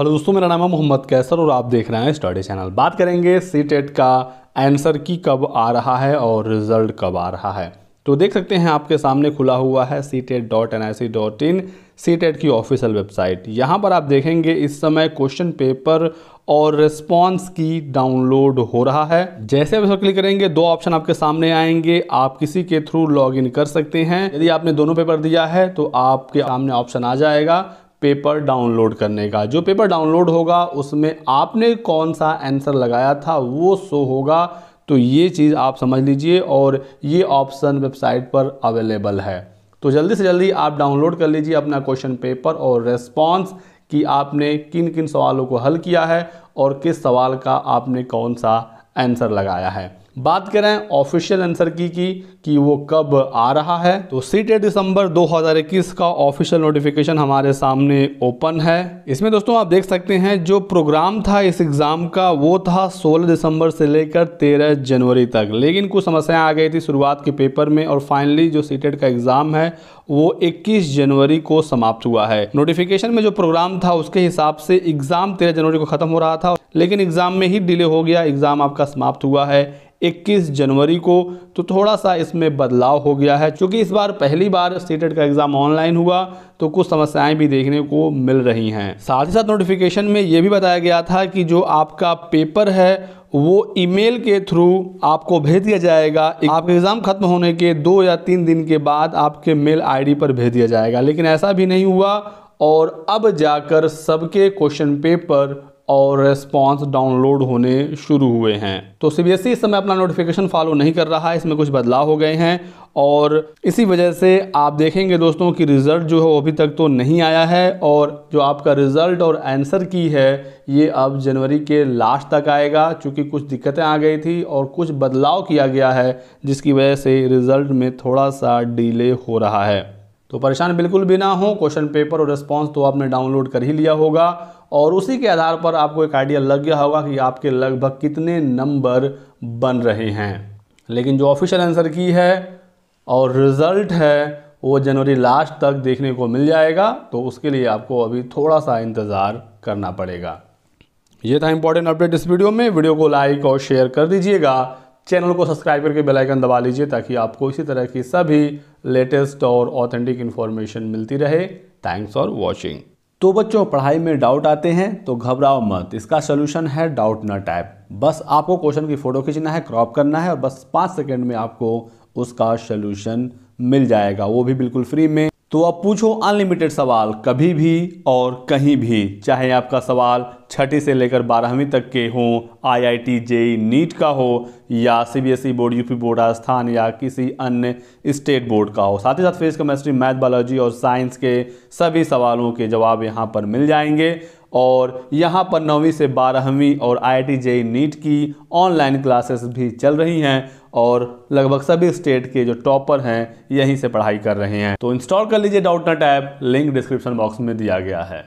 hello दोस्तों मेरा नाम है मोहम्मद कैसर और आप देख रहे हैं स्टडी चैनल बात करेंगे सी टेट e का आंसर की कब आ रहा है और रिजल्ट कब आ रहा है तो देख सकते हैं आपके सामने खुला हुआ है C TET dot N I C dot in C TET की ऑफिशियल वेबसाइट यहाँ पर आप देखेंगे इस समय क्वेश्चन पेपर और रिस्पॉन्स की डाउनलोड हो रहा है जैसे आप इस पर क्लिक करेंगे दो ऑप्शन आपके सामने आएंगे आप किसी के थ्रू लॉग कर सकते हैं यदि आपने दोनों पेपर दिया है तो आपके सामने ऑप्शन आ जाएगा पेपर डाउनलोड करने का जो पेपर डाउनलोड होगा उसमें आपने कौन सा आंसर लगाया था वो शो होगा तो ये चीज़ आप समझ लीजिए और ये ऑप्शन वेबसाइट पर अवेलेबल है तो जल्दी से जल्दी आप डाउनलोड कर लीजिए अपना क्वेश्चन पेपर और रेस्पॉन्स कि आपने किन किन सवालों को हल किया है और किस सवाल का आपने कौन सा आंसर लगाया है बात करें ऑफिशियल आंसर की कि कि वो कब आ रहा है तो सीट दिसंबर 2021 का ऑफिशियल नोटिफिकेशन हमारे सामने ओपन है इसमें दोस्तों आप देख सकते हैं जो प्रोग्राम था इस एग्ज़ाम का वो था 16 दिसंबर से लेकर 13 जनवरी तक लेकिन कुछ समस्याएं आ गई थी शुरुआत के पेपर में और फाइनली जो सीटेड e का एग्ज़ाम है वो इक्कीस जनवरी को समाप्त हुआ है नोटिफिकेशन में जो प्रोग्राम था उसके हिसाब से एग्ज़ाम तेरह जनवरी को ख़त्म हो रहा था लेकिन एग्ज़ाम में ही डिले हो गया एग्ज़ाम आपका समाप्त हुआ है 21 जनवरी को तो थोड़ा सा इसमें बदलाव हो गया है क्योंकि इस बार पहली बार सीटेट का एग्ज़ाम ऑनलाइन हुआ तो कुछ समस्याएं भी देखने को मिल रही हैं साथ ही साथ नोटिफिकेशन में ये भी बताया गया था कि जो आपका पेपर है वो ईमेल के थ्रू आपको भेज दिया जाएगा आपका एग्ज़ाम खत्म होने के दो या तीन दिन के बाद आपके मेल आई पर भेज दिया जाएगा लेकिन ऐसा भी नहीं हुआ और अब जाकर सबके क्वेश्चन पेपर और रेस्पॉन्स डाउनलोड होने शुरू हुए हैं तो ई e इस समय अपना नोटिफिकेशन फॉलो नहीं कर रहा है इसमें कुछ बदलाव हो गए हैं और इसी वजह से आप देखेंगे दोस्तों कि रिज़ल्ट जो है वो अभी तक तो नहीं आया है और जो आपका रिज़ल्ट और आंसर की है ये अब जनवरी के लास्ट तक आएगा क्योंकि कुछ दिक्कतें आ गई थी और कुछ बदलाव किया गया है जिसकी वजह से रिज़ल्ट में थोड़ा सा डिले हो रहा है तो परेशान बिल्कुल भी ना हो क्वेश्चन पेपर और रिस्पॉन्स तो आपने डाउनलोड कर ही लिया होगा और उसी के आधार पर आपको एक आइडिया लग गया होगा कि आपके लगभग कितने नंबर बन रहे हैं लेकिन जो ऑफिशियल आंसर की है और रिज़ल्ट है वो जनवरी लास्ट तक देखने को मिल जाएगा तो उसके लिए आपको अभी थोड़ा सा इंतज़ार करना पड़ेगा ये था इंपॉर्टेंट अपडेट इस वीडियो में वीडियो को लाइक और शेयर कर दीजिएगा चैनल को सब्सक्राइब करके बेल आइकन दबा लीजिए ताकि आपको इसी तरह की सभी लेटेस्ट और ऑथेंटिक इन्फॉर्मेशन मिलती रहे थैंक्स फॉर वॉचिंग तो बच्चों पढ़ाई में डाउट आते हैं तो घबराओ मत इसका सोल्यूशन है डाउट न टाइप बस आपको क्वेश्चन की फ़ोटो खींचना है क्रॉप करना है और बस पाँच सेकेंड में आपको उसका सोल्यूशन मिल जाएगा वो भी बिल्कुल फ्री में तो आप पूछो अनलिमिटेड सवाल कभी भी और कहीं भी चाहे आपका सवाल छठी से लेकर बारहवीं तक के हों आईआईटी आई नीट का हो या CBSE e board UP board Rajasthan या किसी अन्य स्टेट बोर्ड का हो साथ ही साथ फिजिक्स केमेस्ट्री मैथ बायोलॉजी और साइंस के सभी सवालों के जवाब यहाँ पर मिल जाएंगे और यहाँ पर नौवीं से बारहवीं और आई आई जेई नीट की ऑनलाइन क्लासेस भी चल रही हैं और लगभग सभी स्टेट के जो टॉपर हैं यहीं से पढ़ाई कर रहे हैं तो इंस्टॉल कर लीजिए Doubtnut app link description box में दिया गया है